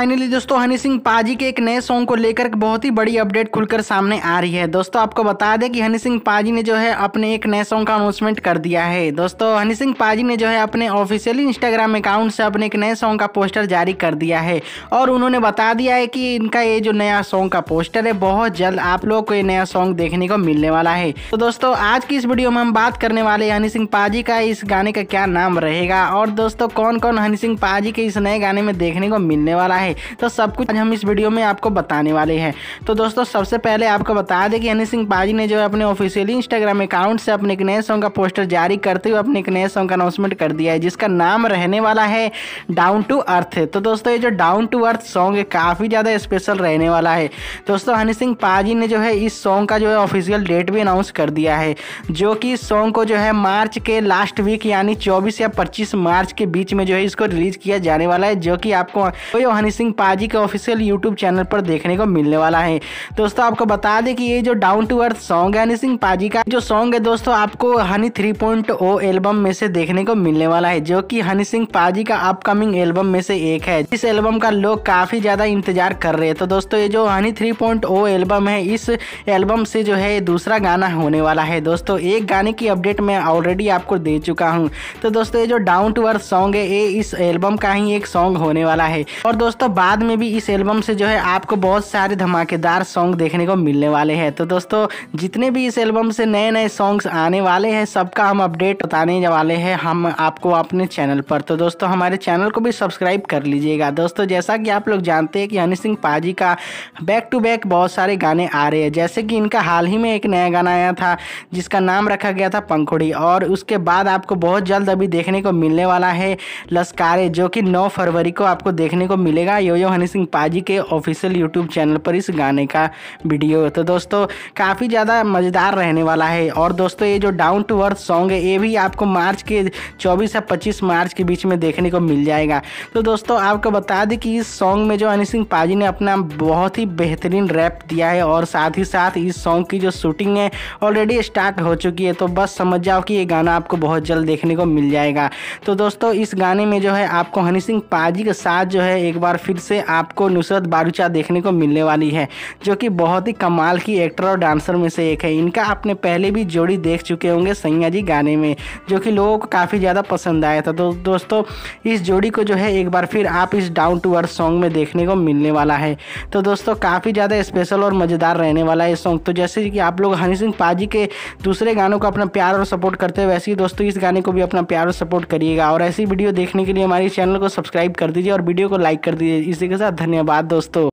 finally दोस्तों हनी सिंह पाजी के एक नए सॉन्ग को लेकर बहुत ही बड़ी अपडेट खुलकर सामने आ रही है दोस्तों आपको बता दें कि हनी सिंह पाजी ने जो है अपने एक नए सॉन्ग का अनाउंसमेंट कर दिया है दोस्तों हनी सिंह पाजी ने जो है अपने ऑफिशियली इंस्टाग्राम अकाउंट से अपने एक नए सॉन्ग का पोस्टर जारी कर दिया है और उन्होंने बता दिया है कि इनका ये जो नया सॉन्ग का पोस्टर है बहुत जल्द आप लोगों को ये नया सॉन्ग देखने को मिलने वाला है तो दोस्तों आज की इस वीडियो में हम बात करने वाले हनी सिंह पाजी का इस गाने का क्या नाम रहेगा और दोस्तों कौन कौन हनी सिंह पाजी के इस नए गाने में देखने को मिलने वाला है है तो सब कुछ आज हम इस वीडियो में आपको बताने वाले हैं तो दोस्तों सबसे पहले आपको बता दें कि हनी सिंह पाजी ने जो है अपने ऑफिशियली इंस्टाग्राम अकाउंट से अपने एक नए सॉन्ग का पोस्टर जारी करते हुए अपने एक नए सॉन्ग का अनाउंसमेंट कर दिया है जिसका नाम रहने वाला है डाउन टू अर्थ तो दोस्तों ये जो डाउन टू अर्थ सॉन्ग है काफ़ी ज़्यादा स्पेशल रहने वाला है दोस्तों हनी सिंह पाजी ने जो है इस सॉन्ग का जो है ऑफिशियल डेट भी अनाउंस कर दिया है जो कि इस सॉन्ग को जो है मार्च के लास्ट वीक यानी 24 या 25 मार्च के बीच में जो है इसको रिलीज किया जाने वाला है जो कि आपको कोई तो रणवीर सिंह पाजी के ऑफिशियल यूट्यूब चैनल पर देखने को मिलने वाला है दोस्तों आपको बता दें कि ये जो डाउन टू अर्थ सॉन्ग है हनी सिंह पाजी का जो सॉन्ग है दोस्तों आपको हनी थ्री एल्बम में से देखने को मिलने वाला है जो कि हनी सिंह पाजी का अपकमिंग एल्बम में से एक है इस एल्बम का लोग काफी ज्यादा इंतजार कर रहे हैं तो दोस्तों ये जो हनी थ्री एल्बम है इस एल्बम से जो है दूसरा गाना होने वाला है दोस्तों एक गाने की अपडेट मैं ऑलरेडी आपको दे चुका हूँ तो दोस्तों ये जो डाउन टू अर्थ सॉन्ग है ये इस एल्बम का ही एक सॉन्ग होने वाला है और दोस्तों दोस्तों बाद में भी इस एल्बम से जो है आपको बहुत सारे धमाकेदार सॉन्ग देखने को मिलने वाले हैं तो दोस्तों जितने भी इस एल्बम से नए नए सॉन्ग्स आने वाले हैं सबका हम अपडेट बताने वाले हैं हम आपको अपने चैनल पर तो दोस्तों हमारे चैनल को भी सब्सक्राइब कर लीजिएगा दोस्तों जैसा कि आप लोग जानते हैं कि हनी सिंह पाजी का बैक टू बैक बहुत सारे गाने आ रहे हैं जैसे कि इनका हाल ही में एक नया गाना आया था जिसका नाम रखा गया था पंखुड़ी और उसके बाद आपको बहुत जल्द अभी देखने को मिलने वाला है लस्कारे जो कि नौ फरवरी को आपको देखने को मिलेगा मिलेगा योयो हनी सिंह पाजी के ऑफिशियल यूट्यूब चैनल पर इस गाने का वीडियो तो दोस्तों काफ़ी ज़्यादा मज़ेदार रहने वाला है और दोस्तों ये जो डाउन टू अर्थ सॉन्ग है ये भी आपको मार्च के चौबीस या पच्चीस मार्च के बीच में देखने को मिल जाएगा तो दोस्तों आपको बता दें कि इस सॉन्ग में जो हनी सिंह पाजी ने अपना बहुत ही बेहतरीन रैप दिया है और साथ ही साथ इस सॉन्ग की जो शूटिंग है ऑलरेडी स्टार्ट हो चुकी है तो बस समझ जाओ कि ये गाना आपको बहुत जल्द देखने को मिल जाएगा तो दोस्तों इस गाने में जो है आपको हनी सिंह पाजी के साथ जो है एक बार फिर से आपको नुसरत बारूचा देखने को मिलने वाली है जो कि बहुत ही कमाल की एक्टर और डांसर में से एक है इनका आपने पहले भी जोड़ी देख चुके होंगे सैया जी गाने में जो कि लोगों को काफ़ी ज़्यादा पसंद आया था तो दोस्तों इस जोड़ी को जो है एक बार फिर आप इस डाउन टू अर्थ सॉन्ग में देखने को मिलने वाला है तो दोस्तों काफ़ी ज़्यादा स्पेशल और मज़ेदार रहने वाला है सॉन्ग तो जैसे कि आप लोग हनी सिंह पाजी के दूसरे गानों को अपना प्यार और सपोर्ट करते हैं वैसे ही दोस्तों इस गाने को भी अपना प्यार और सपोर्ट करिएगा और ऐसी वीडियो देखने के लिए हमारे चैनल को सब्सक्राइब कर दीजिए और वीडियो को लाइक कर दीजिए दीजिए इसी के साथ धन्यवाद दोस्तों